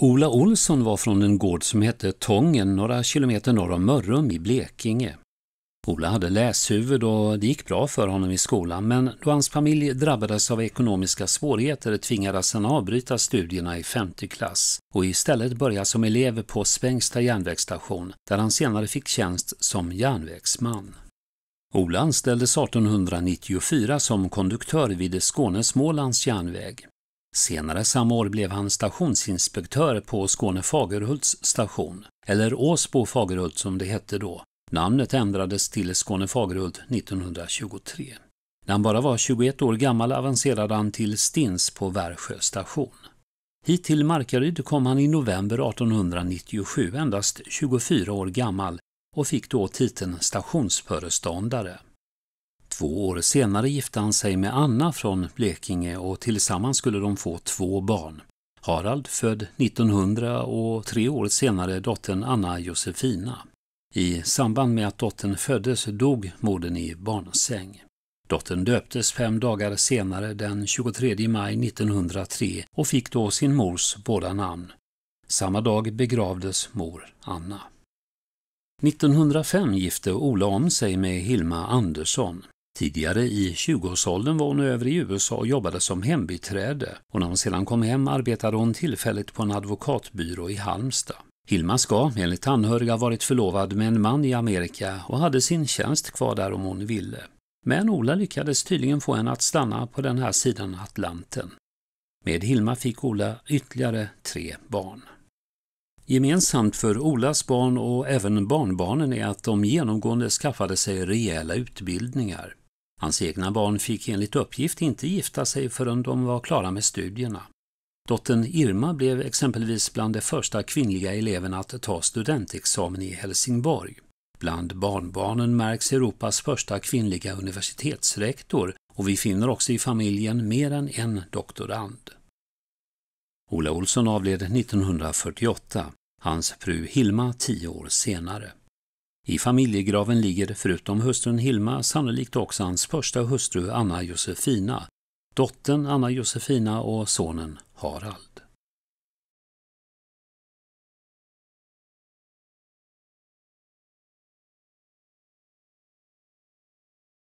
Ola Olsson var från en gård som hette Tången några kilometer norr om Mörrum i Blekinge. Ola hade läshuvud och det gick bra för honom i skolan men då hans familj drabbades av ekonomiska svårigheter tvingades han avbryta studierna i femte klass och istället börja som elev på Svängsta järnvägsstation där han senare fick tjänst som järnvägsman. Ola anställdes 1894 som konduktör vid Skåne-Smålands järnväg. Senare samma år blev han stationsinspektör på Skåne Fagerhults station, eller Åsbo Fagerhult som det hette då. Namnet ändrades till Skåne Fagerhult 1923. När han bara var 21 år gammal avancerade han till Stins på Värsjö station. Hit till Markaryd kom han i november 1897, endast 24 år gammal, och fick då titeln stationsföreståndare. Två år senare gifte han sig med Anna från Blekinge och tillsammans skulle de få två barn. Harald född 1900 och tre år senare dottern Anna Josefina. I samband med att dottern föddes dog modern i barnsäng. Dottern döptes fem dagar senare den 23 maj 1903 och fick då sin mors båda namn. Samma dag begravdes mor Anna. 1905 gifte Ola om sig med Hilma Andersson. Tidigare i 20-årsåldern var hon över i USA och jobbade som hembiträde och när hon sedan kom hem arbetade hon tillfälligt på en advokatbyrå i Halmstad. Hilma ska, enligt anhöriga, varit förlovad med en man i Amerika och hade sin tjänst kvar där om hon ville. Men Ola lyckades tydligen få henne att stanna på den här sidan Atlanten. Med Hilma fick Ola ytterligare tre barn. Gemensamt för Olas barn och även barnbarnen är att de genomgående skaffade sig rejäla utbildningar. Hans egna barn fick enligt uppgift inte gifta sig förrän de var klara med studierna. Dottern Irma blev exempelvis bland de första kvinnliga eleverna att ta studentexamen i Helsingborg. Bland barnbarnen märks Europas första kvinnliga universitetsrektor och vi finner också i familjen mer än en doktorand. Ola Olsson avled 1948, hans fru Hilma tio år senare. I familjegraven ligger förutom hustrun Hilma sannolikt också hans första hustru Anna Josefina, dottern Anna Josefina och sonen Harald.